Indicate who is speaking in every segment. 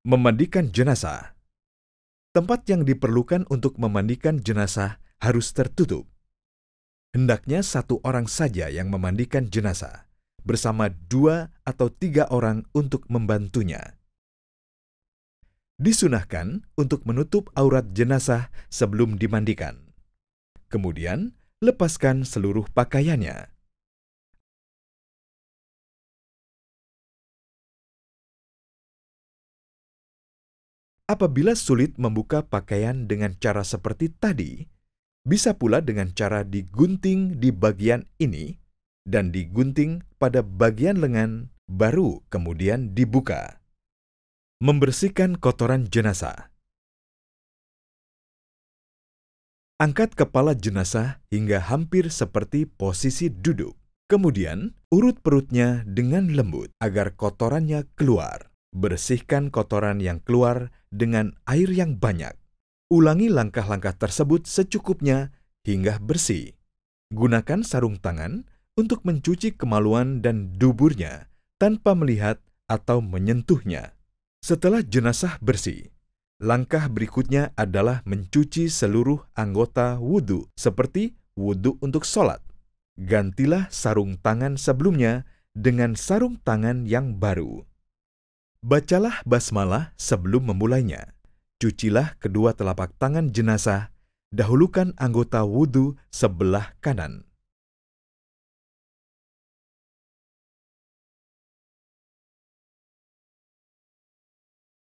Speaker 1: Memandikan jenazah. Tempat yang diperlukan untuk memandikan jenazah harus tertutup. Hendaknya satu orang saja yang memandikan jenazah, bersama dua atau tiga orang untuk membantunya. Disunahkan untuk menutup aurat jenazah sebelum dimandikan. Kemudian, lepaskan seluruh pakaiannya. Apabila sulit membuka pakaian dengan cara seperti tadi, bisa pula dengan cara digunting di bagian ini dan digunting pada bagian lengan, baru kemudian dibuka. Membersihkan kotoran jenazah. Angkat kepala jenazah hingga hampir seperti posisi duduk. Kemudian, urut perutnya dengan lembut agar kotorannya keluar. Bersihkan kotoran yang keluar dengan air yang banyak. Ulangi langkah-langkah tersebut secukupnya hingga bersih. Gunakan sarung tangan untuk mencuci kemaluan dan duburnya tanpa melihat atau menyentuhnya. Setelah jenazah bersih, langkah berikutnya adalah mencuci seluruh anggota wudhu seperti wudhu untuk sholat. Gantilah sarung tangan sebelumnya dengan sarung tangan yang baru. Bacalah basmalah sebelum memulainya. Cucilah kedua telapak tangan jenazah, dahulukan anggota wudhu sebelah kanan.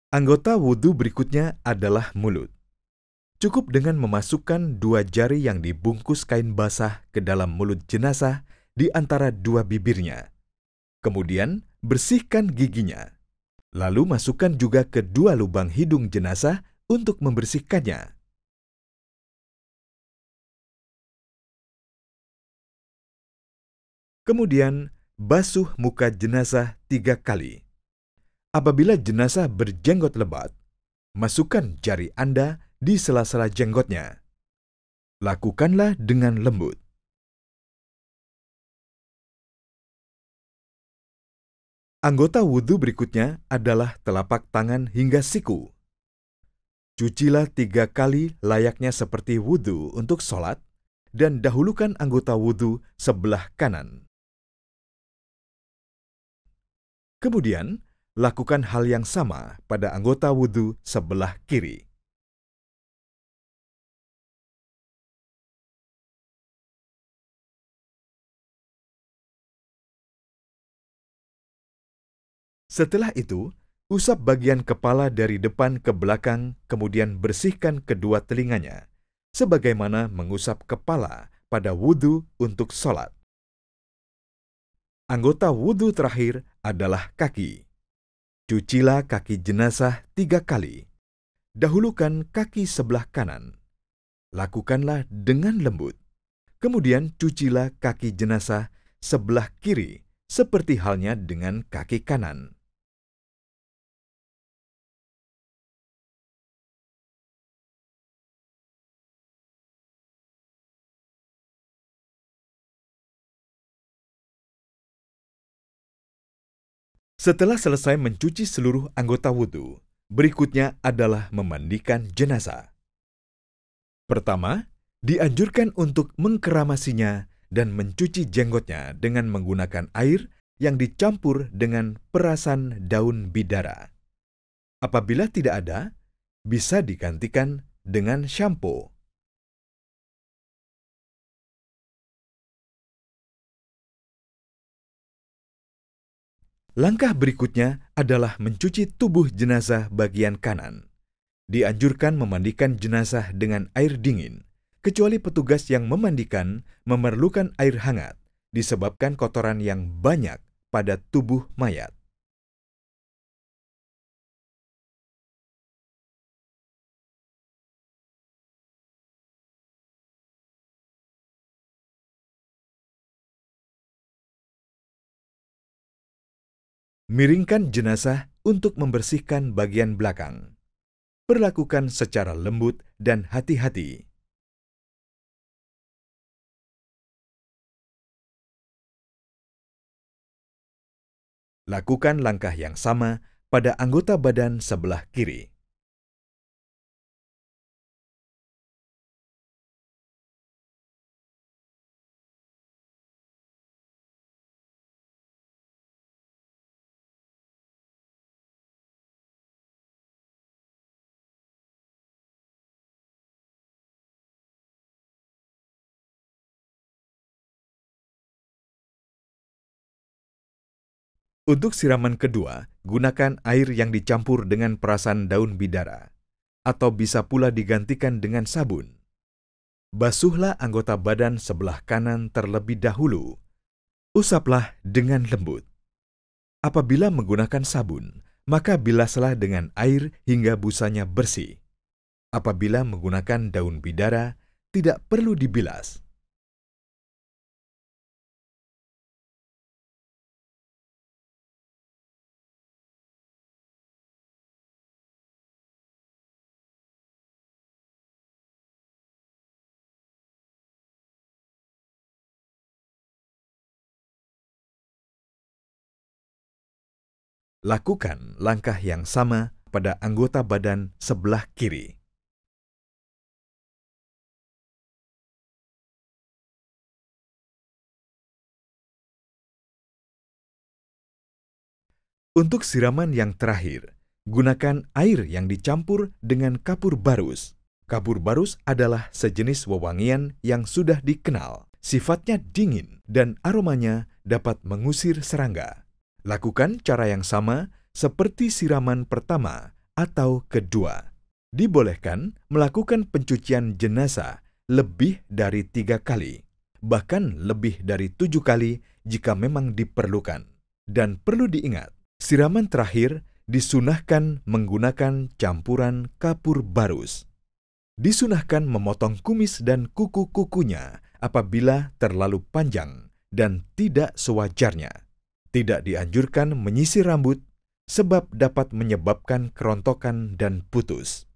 Speaker 1: Anggota wudhu berikutnya adalah mulut. Cukup dengan memasukkan dua jari yang dibungkus kain basah ke dalam mulut jenazah di antara dua bibirnya. Kemudian, bersihkan giginya. Lalu masukkan juga kedua lubang hidung jenazah untuk membersihkannya. Kemudian, basuh muka jenazah tiga kali. Apabila jenazah berjenggot lebat, masukkan jari Anda di sela-sela jenggotnya. Lakukanlah dengan lembut. Anggota wudhu berikutnya adalah telapak tangan hingga siku. Cucilah tiga kali layaknya seperti wudhu untuk sholat dan dahulukan anggota wudhu sebelah kanan. Kemudian, lakukan hal yang
Speaker 2: sama pada anggota wudhu sebelah kiri.
Speaker 1: Setelah itu, usap bagian kepala dari depan ke belakang, kemudian bersihkan kedua telinganya, sebagaimana mengusap kepala pada wudhu untuk sholat. Anggota wudhu terakhir adalah kaki. Cucilah kaki jenazah tiga kali. Dahulukan kaki sebelah kanan. Lakukanlah dengan lembut. Kemudian cucilah kaki jenazah sebelah kiri, seperti halnya dengan kaki kanan.
Speaker 2: Setelah selesai mencuci seluruh anggota
Speaker 1: wudhu, berikutnya adalah memandikan jenazah. Pertama, dianjurkan untuk mengkeramasinya dan mencuci jenggotnya dengan menggunakan air yang dicampur dengan perasan daun bidara. Apabila tidak ada, bisa digantikan dengan shampoo. Langkah berikutnya adalah mencuci tubuh jenazah bagian kanan. Dianjurkan memandikan jenazah dengan air dingin, kecuali petugas yang memandikan memerlukan air hangat disebabkan kotoran yang banyak pada tubuh mayat. Miringkan jenazah untuk membersihkan bagian belakang. Perlakukan secara lembut dan hati-hati.
Speaker 2: Lakukan langkah yang sama pada anggota badan sebelah kiri.
Speaker 1: Untuk siraman kedua, gunakan air yang dicampur dengan perasan daun bidara, atau bisa pula digantikan dengan sabun. Basuhlah anggota badan sebelah kanan terlebih dahulu. Usaplah dengan lembut. Apabila menggunakan sabun, maka bilaslah dengan air hingga busanya bersih. Apabila menggunakan daun bidara, tidak perlu dibilas.
Speaker 2: Lakukan langkah yang sama pada anggota badan sebelah kiri.
Speaker 1: Untuk siraman yang terakhir, gunakan air yang dicampur dengan kapur barus. Kapur barus adalah sejenis wewangian yang sudah dikenal. Sifatnya dingin dan aromanya dapat mengusir serangga. Lakukan cara yang sama seperti siraman pertama atau kedua. Dibolehkan melakukan pencucian jenazah lebih dari tiga kali, bahkan lebih dari tujuh kali jika memang diperlukan. Dan perlu diingat, siraman terakhir disunahkan menggunakan campuran kapur barus. Disunahkan memotong kumis dan kuku-kukunya apabila terlalu panjang dan tidak sewajarnya. Tidak dianjurkan menyisir rambut sebab dapat menyebabkan kerontokan dan putus.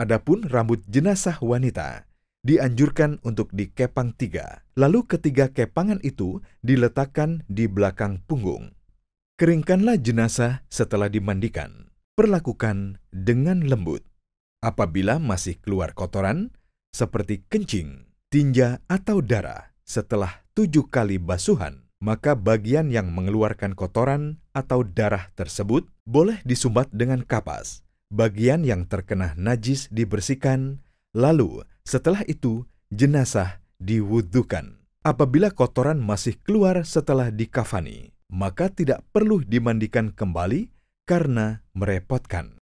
Speaker 1: Adapun rambut jenazah wanita dianjurkan untuk dikepang tiga, lalu ketiga kepangan itu diletakkan di belakang punggung. Keringkanlah jenazah setelah dimandikan. Perlakukan dengan lembut. Apabila masih keluar kotoran, seperti kencing, tinja, atau darah setelah tujuh kali basuhan, maka bagian yang mengeluarkan kotoran atau darah tersebut boleh disumbat dengan kapas. Bagian yang terkena najis dibersihkan, lalu setelah itu jenazah diwudukan. Apabila kotoran masih keluar setelah dikafani, maka tidak perlu dimandikan kembali karena merepotkan.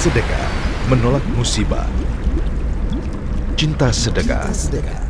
Speaker 1: sedekah menolak musibah. Cinta
Speaker 2: sedekah. Cinta sedekah